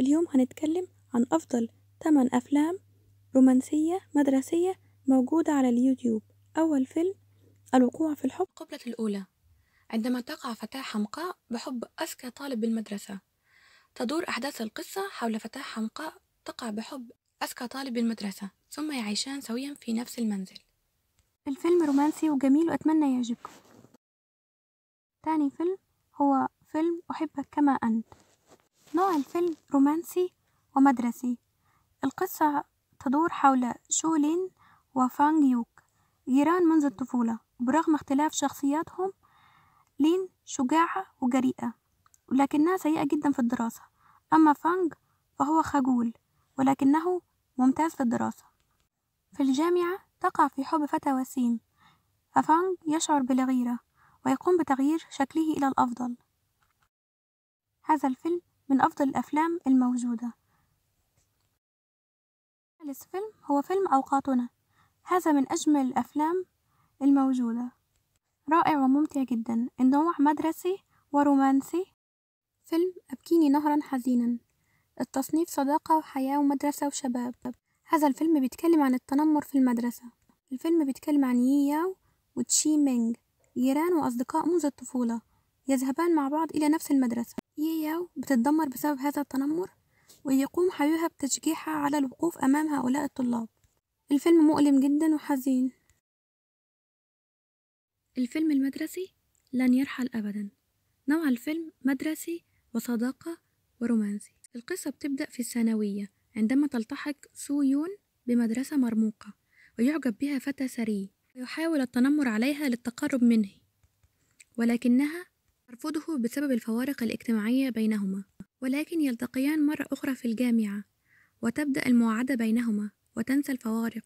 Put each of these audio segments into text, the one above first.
اليوم هنتكلم عن أفضل 8 أفلام رومانسية مدرسية موجودة على اليوتيوب أول فيلم الوقوع في الحب قبلة الأولى عندما تقع فتاة حمقاء بحب أذكى طالب بالمدرسة تدور أحداث القصة حول فتاة حمقاء تقع بحب أذكى طالب بالمدرسة ثم يعيشان سويا في نفس المنزل الفيلم رومانسي وجميل وأتمنى يعجبكم تاني فيلم هو فيلم أحبك كما أنت نوع الفيلم رومانسي ومدرسي القصة تدور حول شولين وفانغ يوك جيران منذ الطفولة برغم اختلاف شخصياتهم لين شجاعة وجريئة ولكنها سيئة جدا في الدراسة أما فانغ فهو خجول ولكنه ممتاز في الدراسة في الجامعة تقع في حب فتى وسيم ففانغ يشعر بالغيرة ويقوم بتغيير شكله إلى الأفضل هذا الفيلم من أفضل الأفلام الموجودة ثالث فيلم هو فيلم أوقاتنا هذا من أجمل الأفلام الموجودة رائع وممتع جدا النوع مدرسي ورومانسي فيلم أبكيني نهرا حزينا التصنيف صداقة وحياة ومدرسة وشباب هذا الفيلم بيتكلم عن التنمر في المدرسة الفيلم بيتكلم عن يي ياو وتشي مينج جيران وأصدقاء منذ الطفولة يذهبان مع بعض إلى نفس المدرسة ياو بتتدمر بسبب هذا التنمر ويقوم حيوها بتشجيعها على الوقوف أمام هؤلاء الطلاب الفيلم مؤلم جدا وحزين الفيلم المدرسي لن يرحل أبدا نوع الفيلم مدرسي وصداقة ورومانسي القصة بتبدأ في الثانوية عندما تلتحق سو يون بمدرسة مرموقة ويعجب بها فتى سري ويحاول التنمر عليها للتقرب منه ولكنها ترفضه بسبب الفوارق الاجتماعية بينهما ولكن يلتقيان مرة أخرى في الجامعة وتبدأ المواعدة بينهما وتنسى الفوارق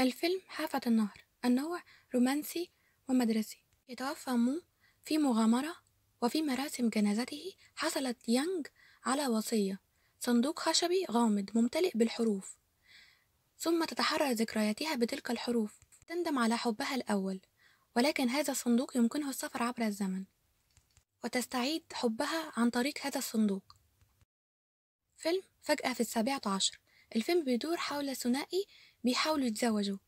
الفيلم حافة النهر النوع رومانسي ومدرسي يتوفى مو في مغامرة وفي مراسم جنازته حصلت يانج على وصية صندوق خشبي غامض ممتلئ بالحروف ثم تتحرر ذكرياتها بتلك الحروف تندم على حبها الأول ولكن هذا الصندوق يمكنه السفر عبر الزمن وتستعيد حبها عن طريق هذا الصندوق فيلم فجأة في السابعة عشر الفيلم بيدور حول ثنائي بيحاولوا يتزوجوا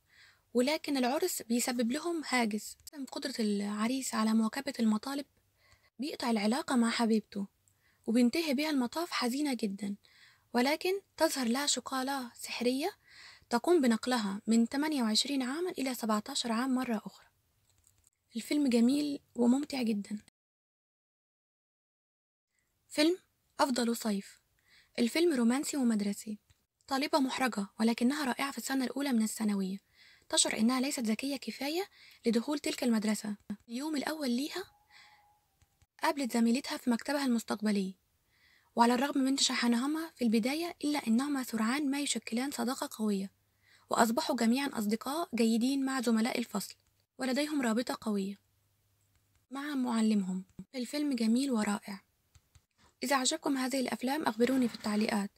ولكن العرس بيسبب لهم هاجس قدرة العريس على مواكبة المطالب بيقطع العلاقة مع حبيبته وبينتهي بها المطاف حزينة جدا ولكن تظهر لها شقالة سحرية تقوم بنقلها من 28 عاما إلى 17 عام مرة أخرى الفيلم جميل وممتع جدا فيلم أفضل صيف الفيلم رومانسي ومدرسي طالبة محرجة ولكنها رائعة في السنة الأولى من الثانوية تشعر إنها ليست ذكية كفاية لدخول تلك المدرسة اليوم الأول ليها قابلت زميلتها في مكتبها المستقبلي وعلى الرغم من تشحنهما في البداية إلا أنهما سرعان ما يشكلان صداقة قوية وأصبحوا جميعا أصدقاء جيدين مع زملاء الفصل ولديهم رابطة قوية مع معلمهم الفيلم جميل ورائع إذا عجبكم هذه الأفلام أخبروني في التعليقات